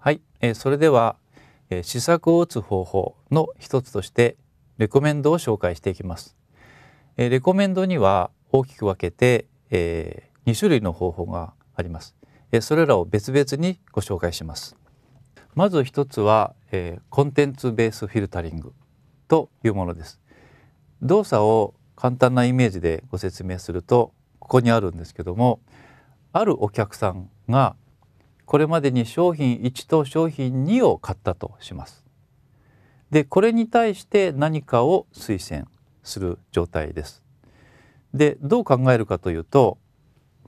はい、えー、それでは、えー、試作を打つ方法の一つとしてレコメンドを紹介していきます、えー、レコメンドには大きく分けて、えー、2種類の方法があります、えー、それらを別々にご紹介しますまず一つは、えー、コンテンツベースフィルタリングというものです動作を簡単なイメージでご説明するとここにあるんですけどもあるお客さんがこれまでに商品1と商品2を買ったとします。でこれに対して何かを推薦する状態です。でどう考えるかというと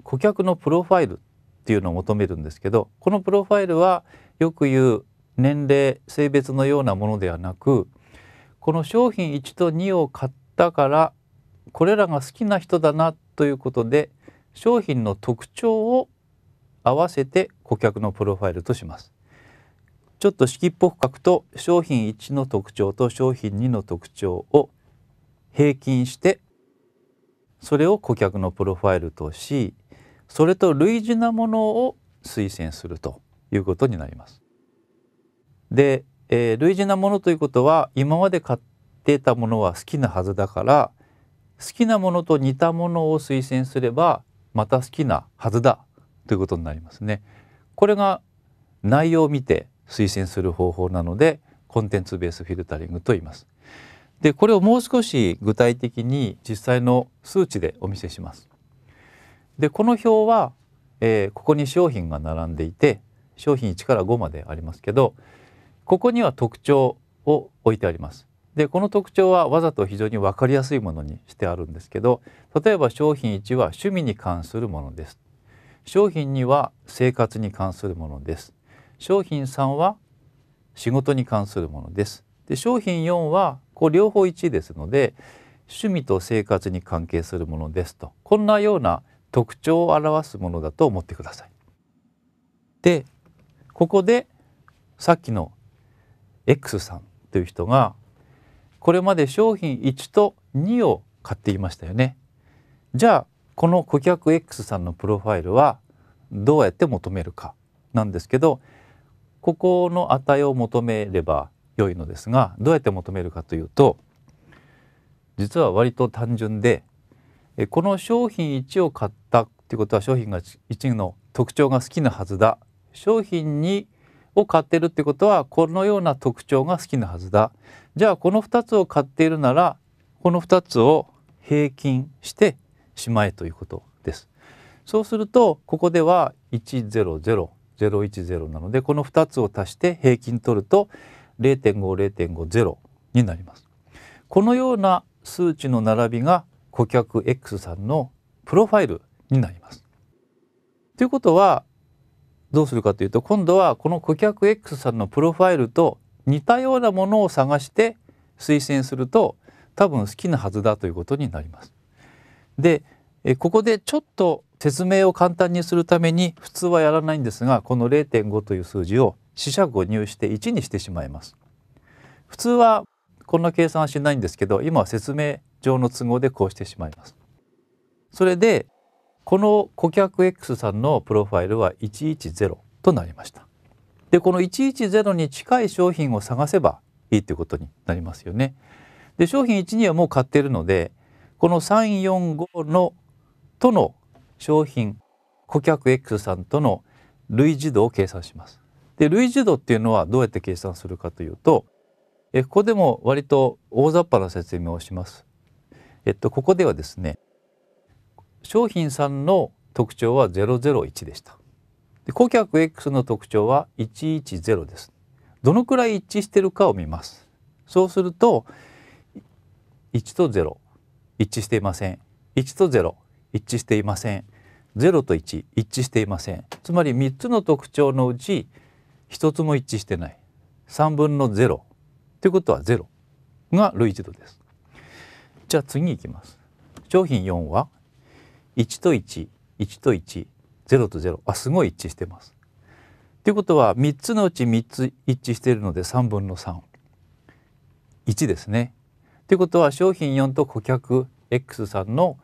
顧客のプロファイルっていうのを求めるんですけどこのプロファイルはよく言う年齢性別のようなものではなくこの商品1と2を買ったからこれらが好きな人だなということで商品の特徴を合わせて顧客のプロファイルとします。ちょっと式っぽく書くと商品1の特徴と商品2の特徴を平均してそれを顧客のプロファイルとしそれと類似なものを推薦するということになります。で、えー、類似なものということは今まで買ってたものは好きなはずだから好きなものと似たものを推薦すればまた好きなはずだということになりますね。これが内容を見て推薦する方法なのでコンテンツベースフィルタリングと言います。でこれをもう少し具体的に実際の数値でお見せします。でこの表は、えー、ここに商品が並んでいて商品1から5までありますけどここには特徴を置いてあります。でこの特徴はわざと非常に分かりやすいものにしてあるんですけど例えば商品1は趣味に関するものです商品には生活に関するものです商品3は仕事に関するものですで商品4はこう両方1ですので趣味と生活に関係するものですとこんなような特徴を表すものだと思ってください。でここでさっきの X さんという人がこれまで商品1と2を買っていましたよね。じゃあこの顧客 X さんのプロファイルはどうやって求めるかなんですけどここの値を求めれば良いのですがどうやって求めるかというと実は割と単純でこの商品1を買ったっていうことは商品が1の特徴が好きなはずだ商品2を買ってるってことはこのような特徴が好きなはずだじゃあこの2つを買っているならこの2つを平均してしまえということです。そうするとここでは100010なのでこの2つを足して平均取ると0.50.50になります。このような数値の並びが顧客 X さんのプロファイルになります。ということはどうするかというと今度はこの顧客 X さんのプロファイルと似たようなものを探して推薦すると多分好きなはずだということになります。でここでちょっと説明を簡単にするために普通はやらないんですがこの0.5という数字を四捨五入して1にしてしまいます普通はこんな計算はしないんですけど今は説明上の都合でこうしてしまいますそれでこの顧客 X さんのプロファイルは110となりましたでこの110に近い商品を探せばいいということになりますよねで商品1にはもう買っているのでこの345のとの商品顧客 X さんとの類似度を計算します。で類似度っていうのはどうやって計算するかというとえここでも割と大雑把な説明をします。えっとここではですね商品さんの特徴は001でした。で顧客 X の特徴は110です。どのくらい一致してるかを見ます。そうすると1と0一致していません1と0一致していません0と1一致していませんつまり3つの特徴のうち1つも一致してない3分の0ということは0が類似度ですじゃあ次いきます商品4は1と11と10と0あすごい一致してますということは3つのうち3つ一致しているので3分の31ですねということは商品4と顧客 X さんの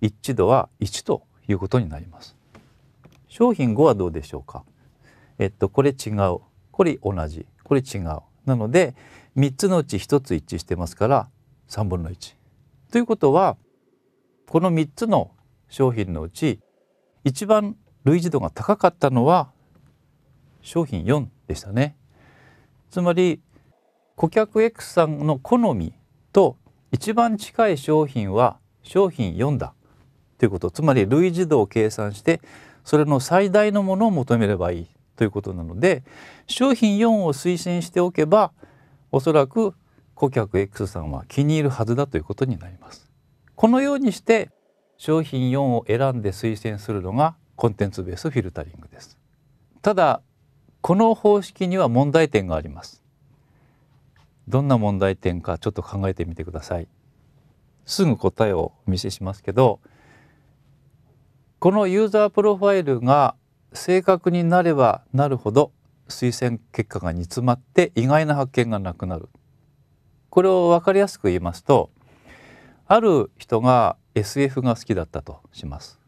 一致度は1ということになります。商品5はどうでしょうかえっと、これ違う。これ同じ。これ違う。なので、3つのうち1つ一致してますから、3分の1。ということは、この3つの商品のうち、一番類似度が高かったのは、商品4でしたね。つまり、顧客 X さんの好みと一番近い商品は商品4だということつまり類似度を計算してそれの最大のものを求めればいいということなので商品4を推薦しておけばおそらく顧客 X さんは気に入るはずだということになります。このようにして商品4を選んで推薦するのがコンテンツベースフィルタリングです。ただこの方式には問題点があります。どんな問題点かちょっと考えてみてくださいすぐ答えをお見せしますけどこのユーザープロファイルが正確になればなるほど推薦結果が煮詰まって意外な発見がなくなるこれを分かりやすく言いますとある人が SF が好きだったとします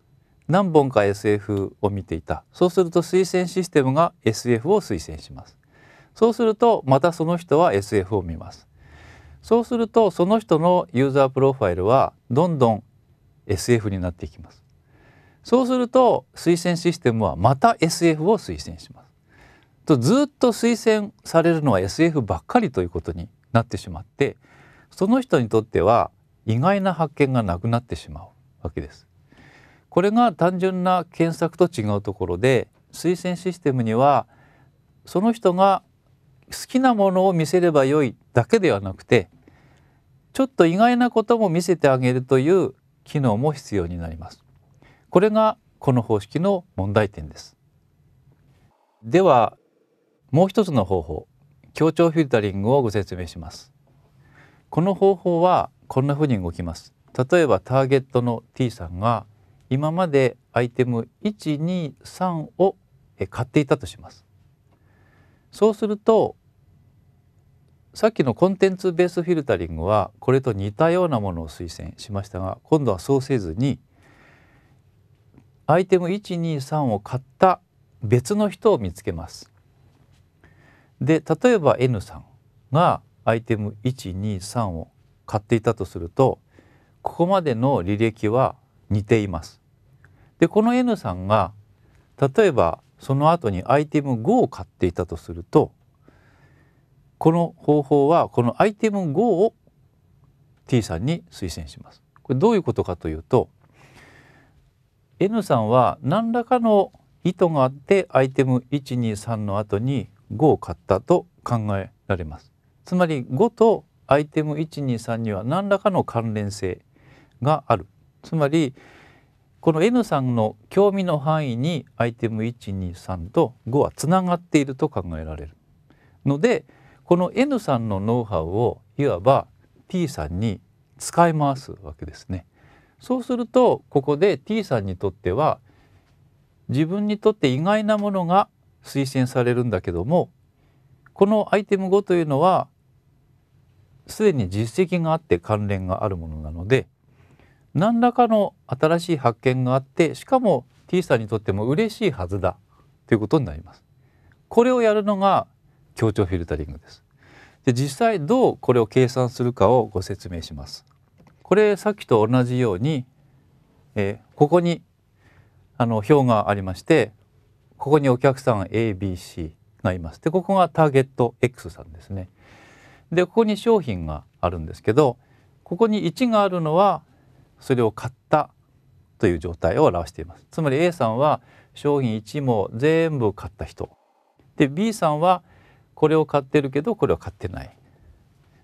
何本か SF を見ていたそうすると推薦システムが SF を推薦しますそうするとまたその人は SF を見ますそうするとその人のユーザープロファイルはどんどん SF になっていきますそうすると推薦システムはまた SF を推薦しますとずっと推薦されるのは SF ばっかりということになってしまってその人にとっては意外な発見がなくなってしまうわけですこれが単純な検索と違うところで推薦システムにはその人が好きなものを見せればよいだけではなくてちょっと意外なことも見せてあげるという機能も必要になります。これがこの方式の問題点です。ではもう一つの方法協調フィルタリングをご説明します。この方法はこんな風に動きます。例えばターゲットの T さんが今までアイテム123を買っていたとします。そうするとさっきのコンテンツベースフィルタリングはこれと似たようなものを推薦しましたが今度はそうせずにアイテム123を買った別の人を見つけます。で例えば N さんがアイテム123を買っていたとするとここまでの履歴は似ています。でこの N さんが例えばその後にアイテム5を買っていたとするとこの方法はこのアイテム5を T さんに推薦します。これどういうことかというと N さんは何らかの意図があってアイテム123の後に5を買ったと考えられます。つまり5とアイテム123には何らかの関連性がある。つまりこの N さんの興味の範囲にアイテム123と5はつながっていると考えられるのでこの N さんのノウハウをいわば T さんに使い回すわけですね。そうするとここで T さんにとっては自分にとって意外なものが推薦されるんだけどもこのアイテム5というのはすでに実績があって関連があるものなので何らかの新しい発見があってしかも T さんにとっても嬉しいはずだということになります。これをやるのが協調フィルタリングです。で実際どうこれを計算するかをご説明します。これさっきと同じように、えー、ここにあの表がありましてここにお客さん ABC がいます。でここがターゲット X さんですね。でここに商品があるんですけどここに1があるのはそれを買ったという状態を表しています。つまり A さんは商品1も全部買った人で B さんはこれを買ってるけどこれは買ってない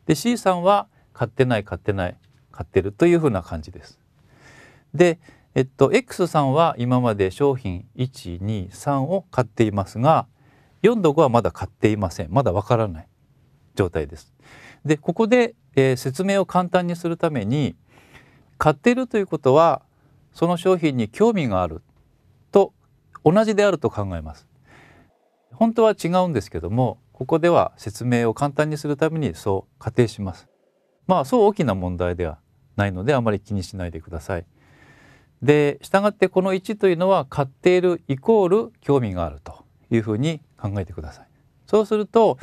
で C さんは買ってない買ってない買ってるというふうな感じですでえっと X さんは今まで商品123を買っていますが4と5はまだ買っていませんまだわからない状態ですでここで、えー、説明を簡単にするために買ってるということはその商品に興味があると同じであると考えます本当は違うんですけどもここでは説明を簡単にするためにそう仮定します。まあそう大きな問題ではないのであまり気にしないでください。で従ってこの1というのは買っているイコール興味があるというふうに考えてください。そうすると、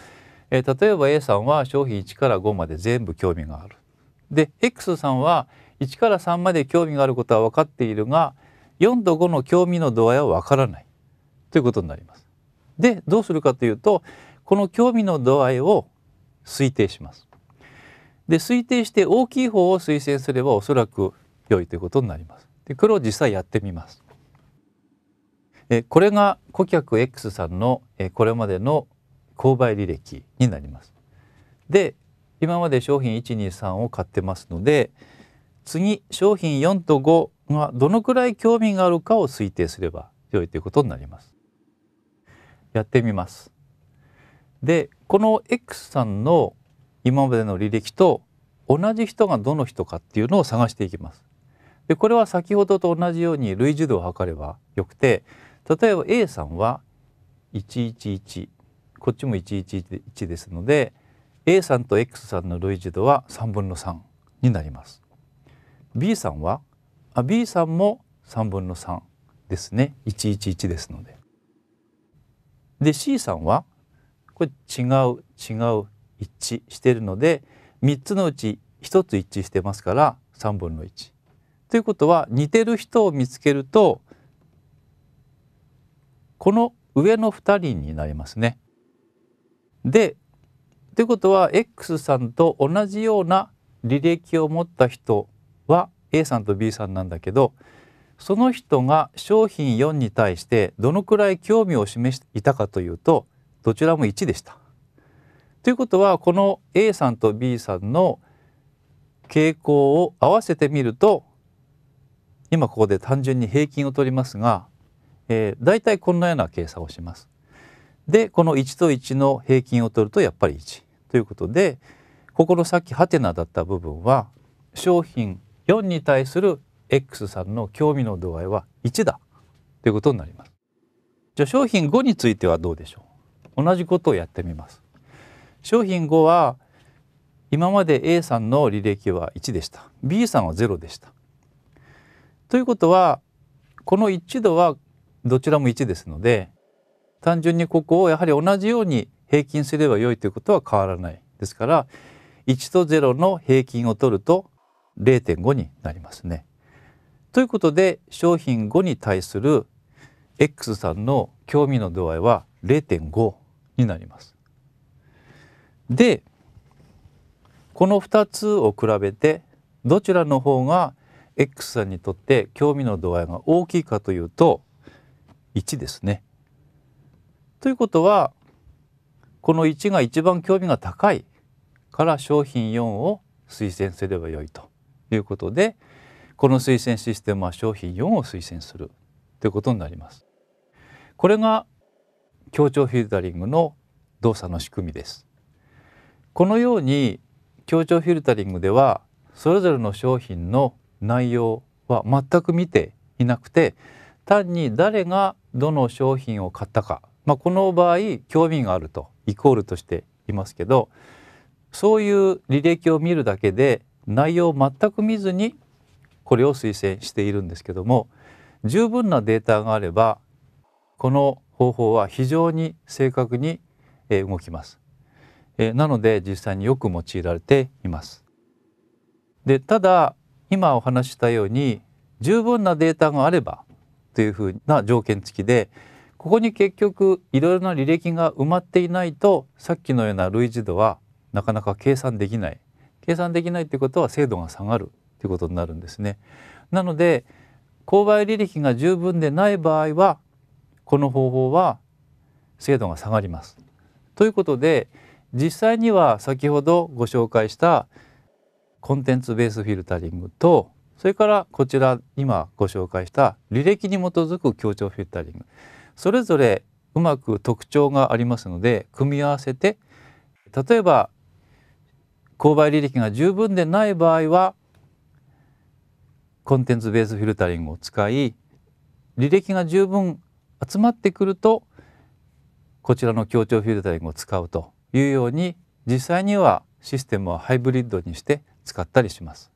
えー、例えば A さんは商品1から5まで全部興味がある。で X さんは1から3まで興味があることは分かっているが4と5の興味の度合いは分からないということになります。でどうするかというとこの興味の度合いを推定します。で推定して大きい方を推薦すればおそらく良いということになります。でこれを実際やってみます。えこれが顧客 X さんのえこれまでの購買履歴になります。で今まで商品123を買ってますので次商品4と5がどのくらい興味があるかを推定すれば良いということになります。やってみます。でこの X さんの今までの履歴と同じ人がどの人かっていうのを探していきます。でこれは先ほどと同じように類似度を測ればよくて例えば A さんは111こっちも111ですので A さんと X さんの類似度は3分の3になります。B さんはあ B さんも3分の3ですね111ですので。で C さんはこれ違う違う一致しているので3つのうち1つ一致してますから3分の1。ということは似てる人を見つけるとこの上の2人になりますね。でということは X さんと同じような履歴を持った人は A さんと B さんなんだけどその人が商品4に対してどのくらい興味を示していたかというとどちらも1でした。ということはこの A さんと B さんの傾向を合わせてみると今ここで単純に平均を取りますが、えー、大体こんなような計算をします。でこの1と1の平均を取るとやっぱり1ということでここのさっきハテナだった部分は商品4に対する X さんの興味の度合いは1だということになります。じゃあ商品5についてはどうでしょう同じことをやってみます商品5は今まで A さんの履歴は1でした B さんは0でしたということはこの1度はどちらも1ですので単純にここをやはり同じように平均すれば良いということは変わらないですから1と0の平均を取ると0.5になりますね。ということで商品5に対する X さんの興味の度合いは0.5になります。でこの2つを比べてどちらの方が X さんにとって興味の度合いが大きいかというと1ですね。ということはこの1が一番興味が高いから商品4を推薦すればよいということでこの推薦システムは商品4を推薦するということになります。これが協調フィルタリングの動作の仕組みです。このように協調フィルタリングではそれぞれの商品の内容は全く見ていなくて単に誰がどの商品を買ったか、まあ、この場合興味があるとイコールとしていますけどそういう履歴を見るだけで内容を全く見ずにこれを推薦しているんですけども十分なデータがあればこの方法は非常に正確に動きます。なので実際によく用いられています。でただ今お話したように十分なデータがあればというふうな条件付きでここに結局いろいろな履歴が埋まっていないとさっきのような類似度はなかなか計算できない計算できないということは精度が下がるということになるんですね。なので購買履歴が十分でない場合はこの方法は精度が下がります。ということで実際には先ほどご紹介したコンテンツベースフィルタリングとそれからこちら今ご紹介した履歴に基づく強調フィルタリングそれぞれうまく特徴がありますので組み合わせて例えば購買履歴が十分でない場合はコンテンツベースフィルタリングを使い履歴が十分集まってくるとこちらの協調フィルタリングを使うというように実際にはシステムをハイブリッドにして使ったりします。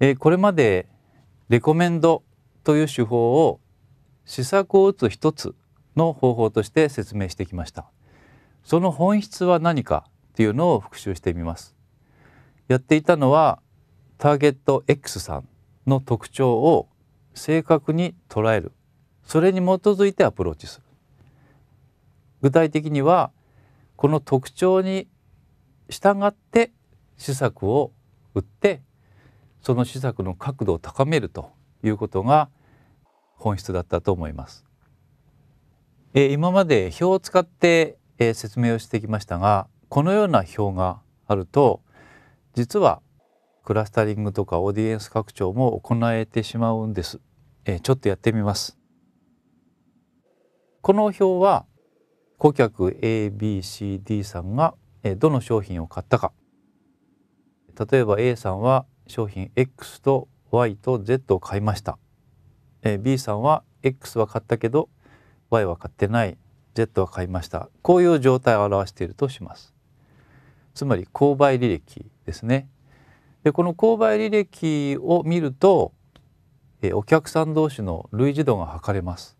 えー、これまでレコメンドという手法を試作を打つ一つの方法として説明してきました。その本質は何かっていうのを復習してみます。やっていたのはターゲット X さんの特徴を正確に捉えるそれに基づいてアプローチする具体的にはこの特徴に従って施策を打ってその施策の角度を高めるということが本質だったと思います。え今まで表を使って、え説明をしてきましたがこのような表があると実はクラスタリングとかオーディエンス拡張も行えてしまうんです。えちょっとやってみます。この表は顧客 ABCD さんがどの商品を買ったか例えば A さんは商品 X と Y と Z を買いました B さんは X は買ったけど Y は買ってない Z は買いましたこういう状態を表しているとしますつまり購買履歴ですねでこの購買履歴を見るとお客さん同士の類似度が測れます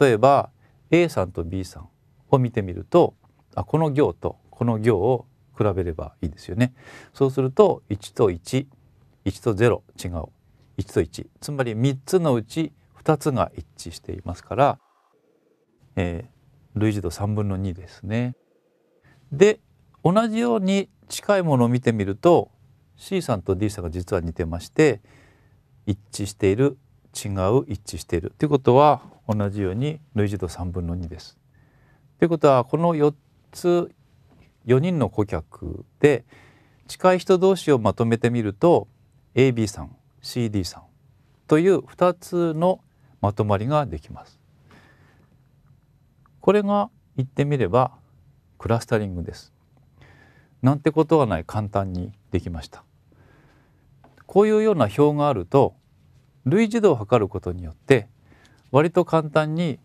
例えば A さんと B さんを見てみるとあこの行とこの行を比べればいいですよね。そうすると1と11と0違う1と1つまり3つのうち2つが一致していますから、えー、類似度3分の2ですね。で同じように近いものを見てみると C さんと D さんが実は似てまして一致している違う一致しているということは同じように類似度3分の2です。ということはこの4つ4人の顧客で近い人同士をまとめてみると AB さん CD さんという2つのまとまりができます。これが言ってみればクラスタリングです。なんてことはない簡単にできました。こういうような表があると類似度を測ることによって割と簡単に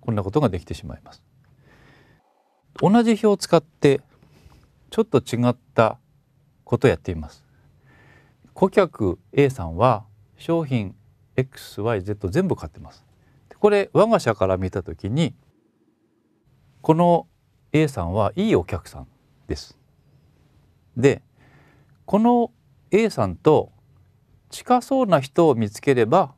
こんなことができてしまいます。同じ表を使ってちょっと違ったことをやっています。顧客 A さんは商品 XYZ 全部買ってます。これ我が社から見たときにこの A さんはいいお客さんです。でこの A さんと近そうな人を見つければ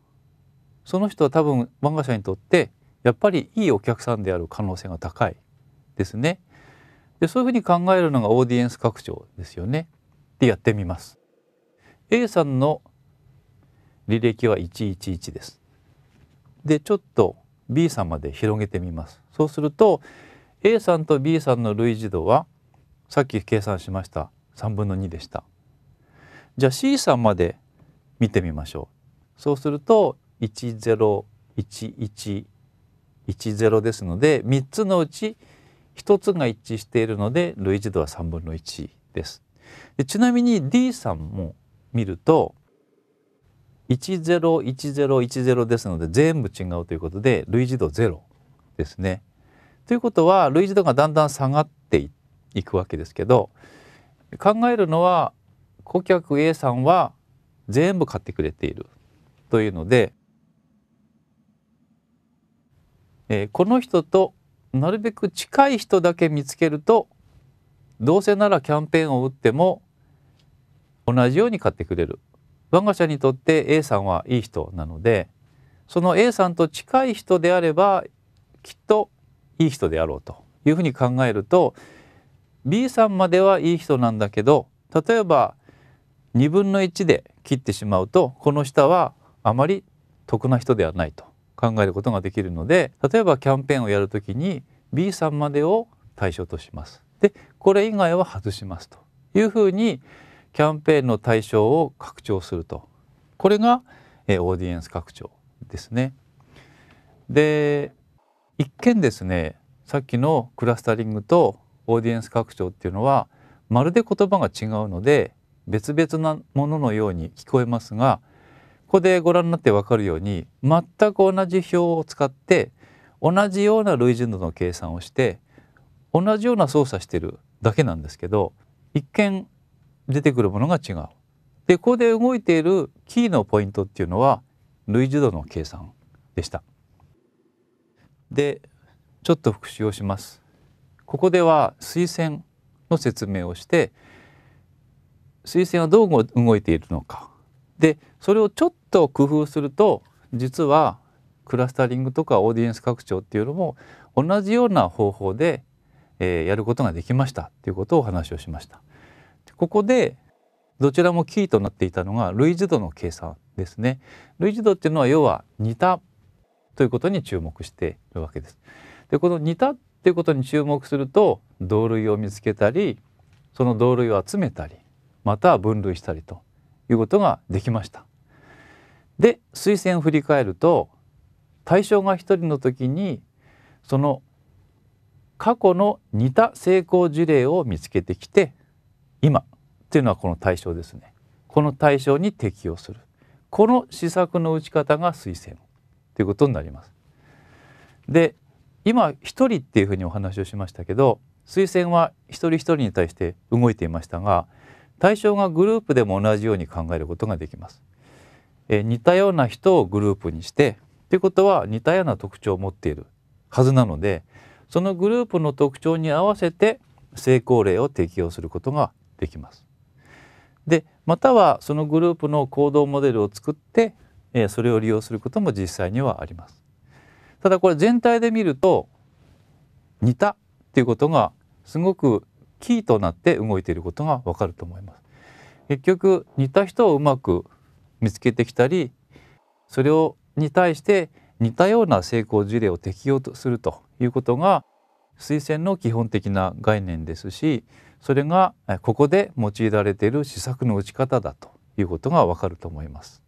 その人は多分漫画社にとってやっぱりいいお客さんである可能性が高いですね。でそういうふうに考えるのがオーディエンス拡張ですよね。でやってみます。A さんの履歴は111です。でちょっと B さんまで広げてみます。そうすると A さんと B さんの類似度はさっき計算しました3分の2でした。じゃあ C さんまで見てみましょう。そうすると101110ですので3つのうち1つが一致しているので類似度は3分の1です。でちなみに D さんも見ると101010ですので全部違うということで類似度0ですね。ということは類似度がだんだん下がっていくわけですけど考えるのは顧客 A さんは全部買ってくれているというのでえー、この人となるべく近い人だけ見つけるとどうせならキャンペーンを打っても同じように買ってくれる我が社にとって A さんはいい人なのでその A さんと近い人であればきっといい人であろうというふうに考えると B さんまではいい人なんだけど例えば2分の1で切ってしまうとこの下はあまり得な人ではないと考えることができるので例えばキャンペーンをやるときに B さんまでを対象とします。でこれ以外は外しますというふうにキャンペーンの対象を拡張するとこれが、えオーディエンス拡張ですね。で一見ですねさっきのクラスタリングとオーディエンス拡張っていうのはまるで言葉が違うので別々なもののように聞こえますがここでご覧になって分かるように全く同じ表を使って同じような類似度の計算をして同じような操作してるだけなんですけど一見出てくるものが違う。でここで動いているキーのポイントっていうのは類似度の計算でした。でちょっと復習をします。ここでは水線の説明をして垂線はどう動いているのかでそれをちょっと工夫すると実はクラスタリングとかオーディエンス拡張っていうのも同じような方法で、えー、やることができましたっていうことをお話をしました。ここでどちらもキーとなっていたのが類似度の計算ですね。類似度っていうのは要は似たということに注目しているわけです。でこの似たっていうことに注目すると同類を見つけたりその同類を集めたりまたは分類したりということができました。で推薦を振り返ると対象が1人の時にその過去の似た成功事例を見つけてきて今っていうのはこの対象ですねこの対象に適用するこの施策の打ち方が推薦ということになります。で今一人っていうふうにお話をしましたけど推薦は一人一人に対して動いていましたが対象がグループでも同じように考えることができます。え似たような人をグループにしてということは似たような特徴を持っているはずなのでそのグループの特徴に合わせて成功例を適用することができます。でまたはそのグループの行動モデルを作って、えそれを利用することも実際にはあります。ただこれ全体で見ると似たっていうことがすごくキーとなって動いていることがわかると思います。結局似た人をうまく見つけてきたりそれをに対して似たような成功事例を適用するということが推薦の基本的な概念ですしそれがここで用いられている施策の打ち方だということがわかると思います。